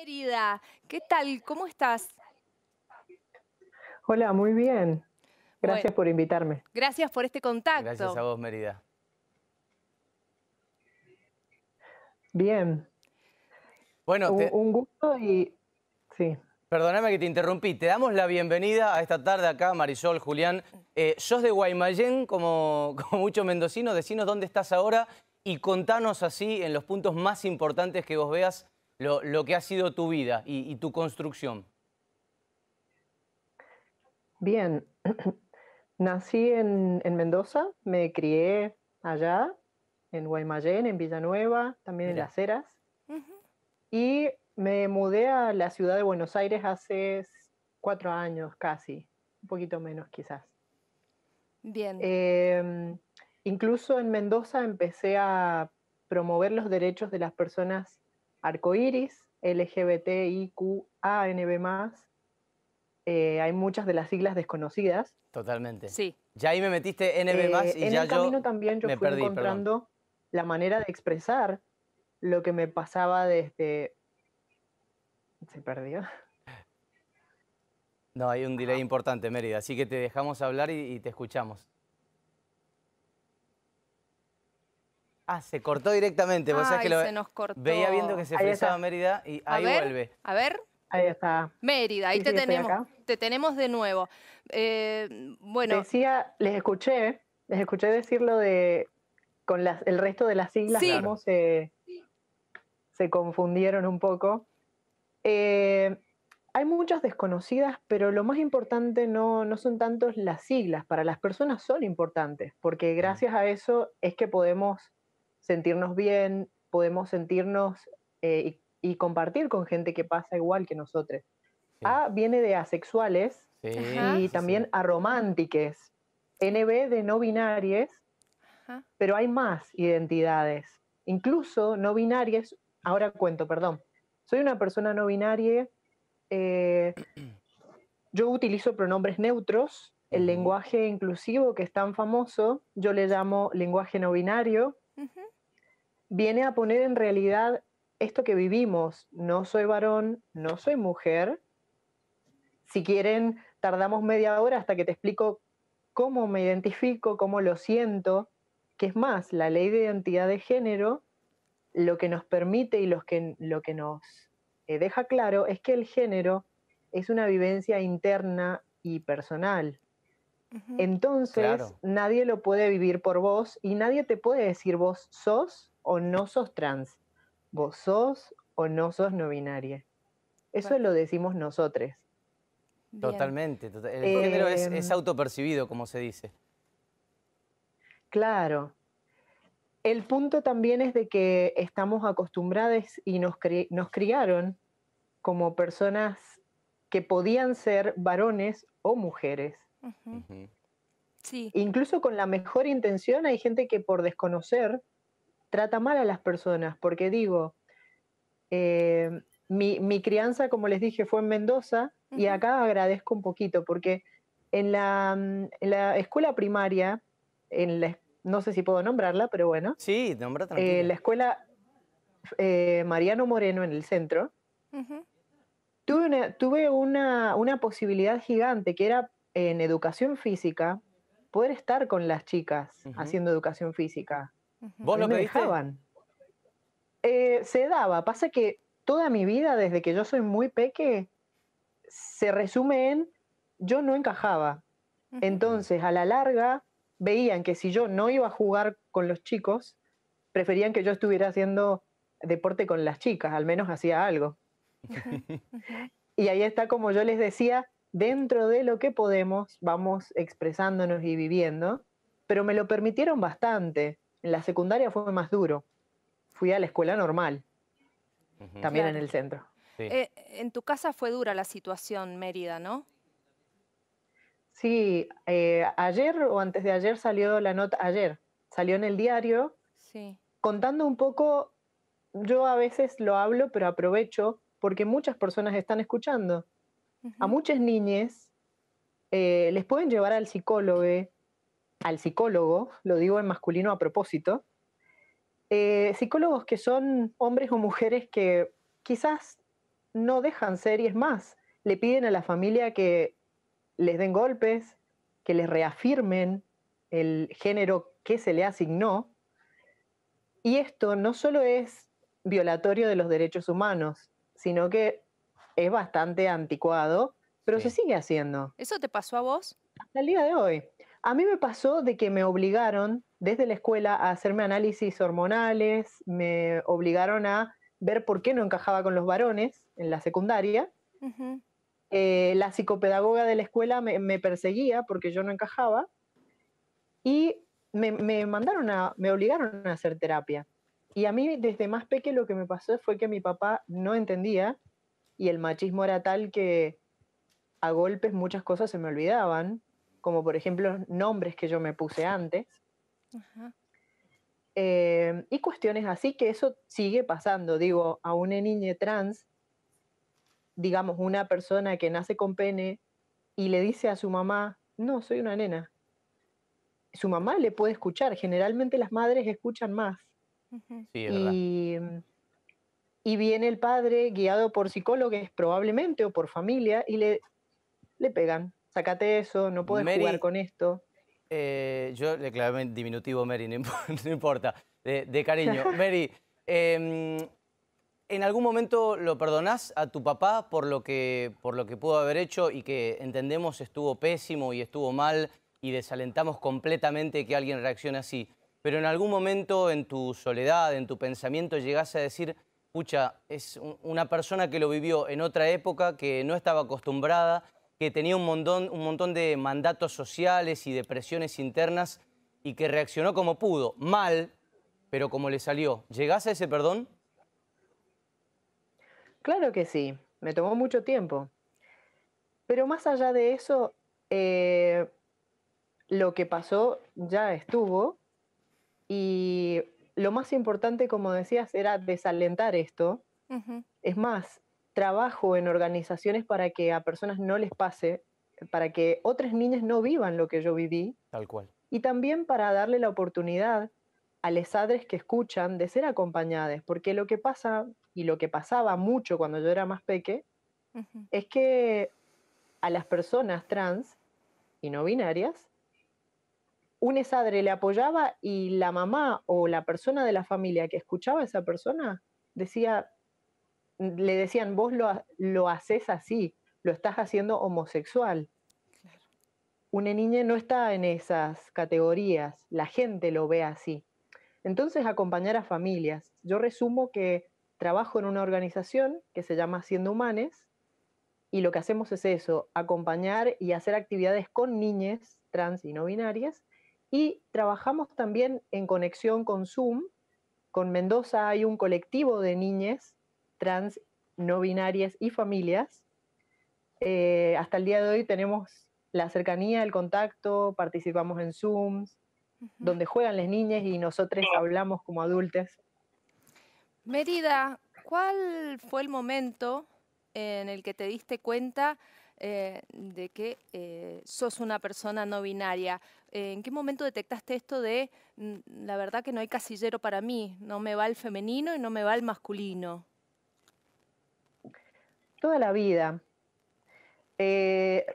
Mérida. ¿Qué tal? ¿Cómo estás? Hola, muy bien. Gracias por invitarme. Gracias por este contacto. Gracias a vos, Mérida. Bien. Bueno, un, gusto y sí. Perdóname que te interrumpí. Te damos la bienvenida a esta tarde acá, Marisol, Julián. Yo eh, sos de Guaymallén, como, como muchos mendocinos. Decinos dónde estás ahora y contanos así, en los puntos más importantes que vos veas, lo, que ha sido tu vida y, tu construcción. Bien, nací en, Mendoza, me crié allá, en Guaymallén, en Villanueva, también en Las Heras. Y me mudé a la ciudad de Buenos Aires hace cuatro años casi, un poquito menos quizás. Bien. Em, incluso en Mendoza empecé a promover los derechos de las personas arcoiris, LGBTIQANB+, eh, hay muchas de las siglas desconocidas. Totalmente. Sí. Ya ahí me metiste NB+, eh, y en el camino también yo fui perdí, encontrando la manera de expresar lo que me pasaba desde... Este Se perdió. No, hay un delay importante, Mérida, así que te dejamos hablar y te escuchamos. Ah, se cortó directamente. Veía viendo que se Mérida y ahí vuelve. A ver. Ahí está. Mérida, ahí te tenemos. Te tenemos de nuevo. Eh, bueno. les escuché, les escuché decir lo de con el resto de las siglas, se, confundieron un poco. Eh, hay muchas desconocidas, pero lo más importante no, no, son tantos las siglas, para las personas son importantes, porque mm. gracias a eso es que podemos sentirnos bien, podemos sentirnos eh, y, compartir con gente que pasa igual que nosotros. A viene de asexuales y también sí. aromántiques. NB de no binarias, pero hay más identidades. Incluso no binarias, ahora cuento, perdón. Soy una persona no binaria. Eh, yo utilizo pronombres neutros, el lenguaje inclusivo que es tan famoso, yo le llamo lenguaje no binario, viene a poner en realidad esto que vivimos. No soy varón, no soy mujer. Si quieren, tardamos media hora hasta que te explico cómo me identifico, cómo lo siento, que es más, la ley de identidad de género lo que nos permite y lo que, lo que nos eh, deja claro es que el género es una vivencia interna y personal. Entonces, nadie lo puede vivir por vos y nadie te puede decir vos sos o no sos trans, vos sos o no sos no binaria. Eso lo decimos nosotros. Totalmente, el género es, em. autopercibido, como se dice. Claro. El punto también es de que estamos acostumbrados y nos, nos criaron como personas que podían ser varones o mujeres. Sí. Incluso con la mejor intención hay gente que por desconocer trata mal a las personas, porque digo, eh, mi, mi, crianza, como les dije, fue en Mendoza y acá agradezco un poquito, porque en la, mm, la escuela primaria, en no sé si puedo nombrarla, pero bueno. Sí, nombra eh, la escuela eh, Mariano Moreno en el centro. Tuve, una, posibilidad gigante que era en educación física, poder estar con las chicas haciendo educación física. ¿Vos lo me eh, se daba. Pasa que toda mi vida, desde que yo soy muy peque, se resume en yo no encajaba. Entonces, a la larga, veían que si yo no iba a jugar con los chicos, preferían que yo estuviera haciendo deporte con las chicas, al menos hacía algo. y ahí está como yo les decía, dentro de lo que podemos, vamos expresándonos y viviendo, pero me lo permitieron bastante. En la secundaria fue más duro. Fui a la escuela normal, también en el centro. Eh, en tu casa fue dura la situación, Mérida, ¿no? Sí, eh, ayer o antes de ayer salió la nota, ayer salió en el diario, sí. contando un poco, yo a veces lo hablo, pero aprovecho porque muchas personas están escuchando. A muchas niñas eh, les pueden llevar al psicólogo, al psicólogo, lo digo en masculino a propósito, eh, psicólogos que son hombres o mujeres que quizás no dejan ser y es más, le piden a la familia que les den golpes, que les reafirmen el género que se le asignó. Y esto no solo es violatorio de los derechos humanos, sino que es bastante anticuado, pero se sigue haciendo. ¿Eso te pasó a vos? Hasta el día de hoy. A mí me pasó de que me obligaron desde la escuela a hacerme análisis hormonales, me obligaron a ver por qué no encajaba con los varones en la secundaria. Eh, la psicopedagoga de la escuela me, perseguía porque yo no encajaba y me, mandaron a, me obligaron a hacer terapia. Y a mí desde más pequeño lo que me pasó fue que mi papá no entendía y el machismo era tal que a golpes muchas cosas se me olvidaban como por ejemplo nombres que yo me puse antes. Eh, y cuestiones así que eso sigue pasando. Digo, a una niña trans, digamos, una persona que nace con pene y le dice a su mamá, no, soy una nena. Su mamá le puede escuchar, generalmente las madres escuchan más. y, y viene el padre guiado por psicólogos probablemente o por familia y le, le pegan Sácate eso, no puedes jugar con esto. Eh, yo le clavé diminutivo Mary, no, importa, de, cariño. Mary, em, ¿en algún momento lo perdonás a tu papá por lo, que, por lo que pudo haber hecho y que entendemos estuvo pésimo y estuvo mal y desalentamos completamente que alguien reaccione así? Pero en algún momento en tu soledad, en tu pensamiento, llegaste a decir, pucha, es una persona que lo vivió en otra época, que no estaba acostumbrada, que tenía un montón, un montón de mandatos sociales y de presiones internas y que reaccionó como pudo, mal, pero como le salió. ¿Llegás a ese perdón? Claro que sí, me tomó mucho tiempo. Pero más allá de eso, eh, lo que pasó ya estuvo y lo más importante, como decías, era desalentar esto. Es más, trabajo en organizaciones para que a personas no les pase, para que otras niñas no vivan lo que yo viví. Tal cual. Y también para darle la oportunidad a lesadres que escuchan de ser acompañadas, porque lo que pasa y lo que pasaba mucho cuando yo era más peque es que a las personas trans y no binarias, un esadre le apoyaba y la mamá o la persona de la familia que escuchaba a esa persona decía, le decían, vos lo, lo haces así, lo estás haciendo homosexual. Una niña no está en esas categorías, la gente lo ve así. Entonces, acompañar a familias. Yo resumo que trabajo en una organización que se llama Haciendo Humanes y lo que hacemos es eso, acompañar y hacer actividades con niñas trans y no binarias y trabajamos también en conexión con Zoom. Con Mendoza hay un colectivo de niñas trans, no binarias y familias. Eh, hasta el día de hoy tenemos la cercanía, el contacto, participamos en Zooms, donde juegan las niñas y nosotros hablamos como adultos. Merida, ¿cuál fue el momento en el que te diste cuenta eh, de que eh, sos una persona no binaria? ¿En qué momento detectaste esto de, mm, la verdad que no hay casillero para mí, no me va el femenino y no me va el masculino? toda la vida. Eh,